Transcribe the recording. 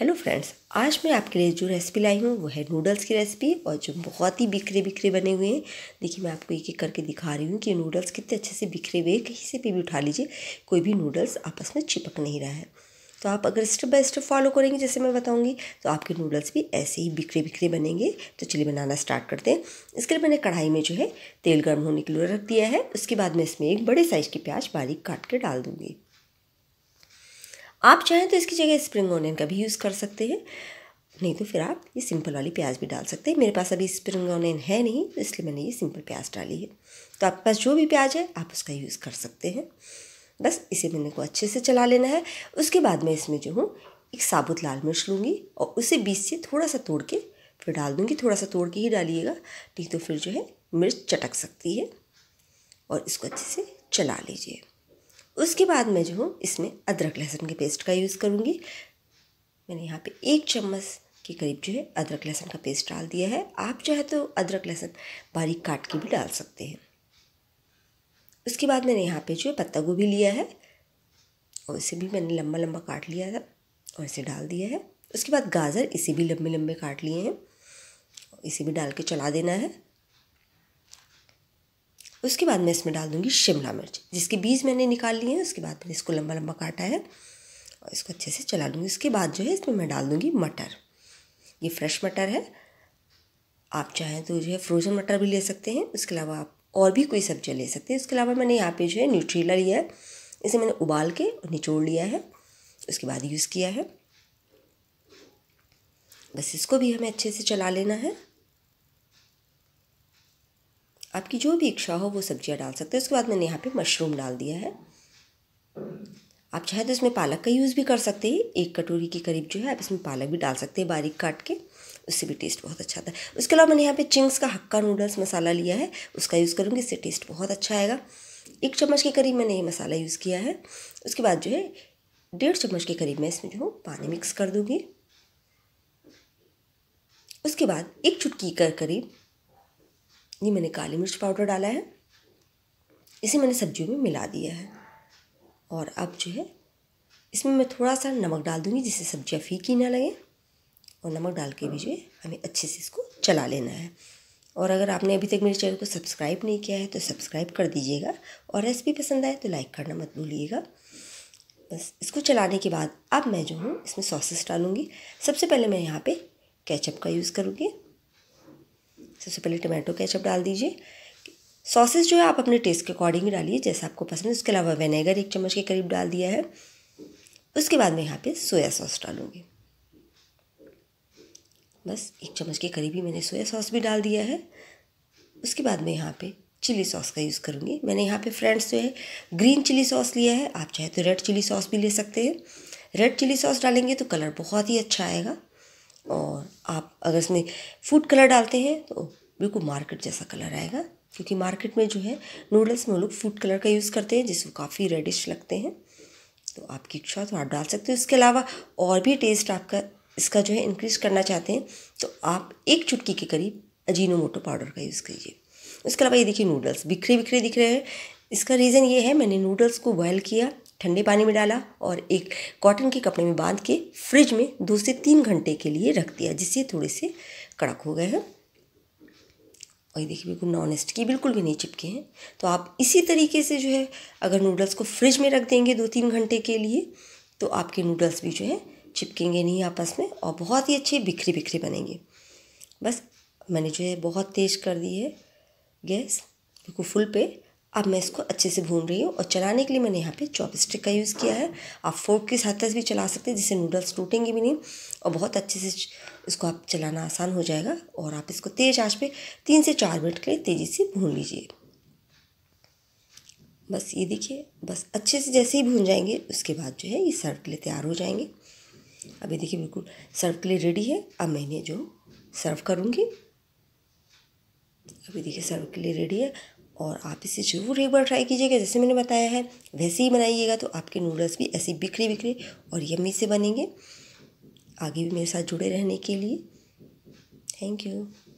hello friends आज मैं आपके लिए जो रेसिपी लाई हूँ वो है नूडल्स की रेसिपी और जो बहुत ही बिखरे बिखरे बने हुए हैं देखिए मैं आपको एक एक करके दिखा रही हूँ कि नूडल्स कितने अच्छे से बिखरे हुए कहीं से भी उठा लीजिए कोई भी नूडल्स आपस में चिपक नहीं रहा है तो आप अगर स्टेप बाय स्टेप फॉलो करेंगे जैसे मैं बताऊँगी तो आपके नूडल्स भी ऐसे ही बिखरे बिखरे बनेंगे तो चलिए बनाना स्टार्ट करते हैं इसके लिए मैंने कढ़ाई में जो है तेल गर्म होने के लिए रख दिया है उसके बाद मैं इसमें एक बड़े साइज़ की प्याज बारीक काट के डाल दूँगी आप चाहें तो इसकी जगह स्प्रिंग ऑनियन का भी यूज़ कर सकते हैं नहीं तो फिर आप ये सिंपल वाली प्याज भी डाल सकते हैं मेरे पास अभी स्प्रिंग ऑनियन है नहीं तो इसलिए मैंने ये सिंपल प्याज डाली है तो आपके पास जो भी प्याज है आप उसका यूज़ कर सकते हैं बस इसे मैंने को अच्छे से चला लेना है उसके बाद मैं इसमें जो हूँ एक साबुत लाल मिर्च लूँगी और उसे बीच से थोड़ा सा तोड़ के फिर डाल दूँगी थोड़ा सा तोड़ के ही डालिएगा नहीं तो फिर जो है मिर्च चटक सकती है और इसको अच्छे से चला लीजिए उसके बाद मैं जो हूँ इसमें अदरक लहसुन के पेस्ट का यूज़ करूँगी मैंने यहाँ पे एक चम्मच के करीब जो है अदरक लहसुन का पेस्ट डाल दिया है आप चाहे तो अदरक लहसुन बारीक काट के भी डाल सकते हैं उसके बाद मैंने यहाँ पे जो है पत्ता गोभी लिया है और इसे भी मैंने लंबा लम्बा काट लिया था और इसे डाल दिया है उसके बाद गाजर इसे भी लंबे लंबे काट लिए हैं इसे भी डाल के चला देना है उसके बाद मैं इसमें डाल दूँगी शिमला मिर्च जिसके बीज मैंने निकाल लिए हैं उसके बाद मैंने इसको लंबा लंबा काटा है और इसको अच्छे से चला लूँगी उसके बाद जो है इसमें मैं डाल दूँगी मटर ये फ्रेश मटर है आप चाहें तो जो है फ्रोज़न मटर भी ले सकते हैं उसके अलावा आप और भी कोई सब्जियाँ ले सकते हैं उसके अलावा मैंने यहाँ पे जो है न्यूट्रीला लिया है इसे मैंने उबाल के और निचोड़ लिया है उसके बाद यूज़ किया है बस इसको भी हमें अच्छे से चला लेना है आपकी जो भी इच्छा हो वो सब्जियाँ डाल सकते हैं उसके बाद मैंने यहाँ पे मशरूम डाल दिया है आप चाहे तो इसमें पालक का यूज़ भी कर सकते हैं एक कटोरी के करीब जो है आप इसमें पालक भी डाल सकते हैं बारीक काट के उससे भी टेस्ट बहुत अच्छा आता है उसके अलावा मैंने यहाँ पे चिंग्स का हक्का नूडल्स मसाला लिया है उसका यूज़ करूँगी इससे टेस्ट बहुत अच्छा आएगा एक चम्मच के करीब मैंने ये मसाला यूज़ किया है उसके बाद जो है डेढ़ चम्मच के करीब मैं इसमें जो हूँ पानी मिक्स कर दूँगी उसके बाद एक चुटकी कर करीब ये मैंने काली मिर्च पाउडर डाला है इसे मैंने सब्जियों में मिला दिया है और अब जो है इसमें मैं थोड़ा सा नमक डाल दूँगी जिससे सब्जियाँ फीकी ना लगे और नमक डाल के भी जो है हमें अच्छे से इसको चला लेना है और अगर आपने अभी तक मेरे चैनल को सब्सक्राइब नहीं किया है तो सब्सक्राइब कर दीजिएगा और रेसिपी पसंद आए तो लाइक करना मत भूलिएगा बस इसको चलाने के बाद अब मैं जो हूँ इसमें सॉसेस डालूँगी सबसे पहले मैं यहाँ पे केचप का यूज़ करूँगी सबसे पहले टमाटो केचप डाल दीजिए सॉसेस जो है आप अपने टेस्ट के अकॉर्डिंग ही डालिए जैसा आपको पसंद है उसके अलावा विनेगर एक चम्मच के करीब डाल दिया है उसके बाद मैं यहाँ पे सोया सॉस डालूँगी बस एक चम्मच के करीब ही मैंने सोया सॉस भी डाल दिया है उसके बाद मैं यहाँ पे चिली सॉस का यूज़ करूँगी मैंने यहाँ पे फ्रेंड्स जो है ग्रीन चिली सॉस लिया है आप चाहे तो रेड चिली सॉस भी ले सकते हैं रेड चिली सॉस डालेंगे तो कलर बहुत ही अच्छा आएगा और आप अगर इसमें फूड कलर डालते हैं तो बिल्कुल मार्केट जैसा कलर आएगा क्योंकि मार्केट में जो है नूडल्स में लोग फूड कलर का यूज़ करते हैं जिसको काफ़ी रेडिश लगते हैं तो आपकी इच्छा तो आप डाल सकते हो इसके अलावा और भी टेस्ट आपका इसका जो है इंक्रीज करना चाहते हैं तो आप एक चुटकी के करीब अजीनो मोटो पाउडर का यूज़ कीजिए उसके अलावा ये देखिए नूडल्स बिखरे बिखरे दिख रहे हैं इसका रीज़न ये है मैंने नूडल्स को बॉयल किया ठंडे पानी में डाला और एक कॉटन के कपड़े में बांध के फ्रिज में दो से तीन घंटे के लिए रख दिया जिससे थोड़े से कड़क हो गए हैं और ये देखिए बिल्कुल नॉन स्टिकी बिल्कुल भी नहीं चिपके हैं तो आप इसी तरीके से जो है अगर नूडल्स को फ्रिज में रख देंगे दो तीन घंटे के लिए तो आपके नूडल्स भी जो है चिपकेंगे नहीं आपस में और बहुत ही अच्छे बिखरे बिखरे बनेंगे बस मैंने जो है बहुत तेज़ कर दी है गैस बिल्कुल फुल पे अब मैं इसको अच्छे से भून रही हूँ और चलाने के लिए मैंने यहाँ पे चॉपस्टिक का यूज़ किया है आप फोर्क की सहायता से भी चला सकते हैं जिससे नूडल्स टूटेंगे भी नहीं और बहुत अच्छे से इसको आप चलाना आसान हो जाएगा और आप इसको तेज़ आंच पे तीन से चार मिनट के लिए तेज़ी से भून लीजिए बस ये देखिए बस अच्छे से जैसे ही भून जाएंगे उसके बाद जो है ये सर्व के लिए तैयार हो जाएंगे अब ये देखिए बिल्कुल सर्व के लिए रेडी है अब मैंने जो सर्व करूँगी अभी देखिए सर्व के लिए रेडी है और आप इसे ज़रूर एक बार ट्राई कीजिएगा जैसे मैंने बताया है वैसे ही बनाइएगा तो आपके नूडल्स भी ऐसे बिखरे बिखरे और यमी से बनेंगे आगे भी मेरे साथ जुड़े रहने के लिए थैंक यू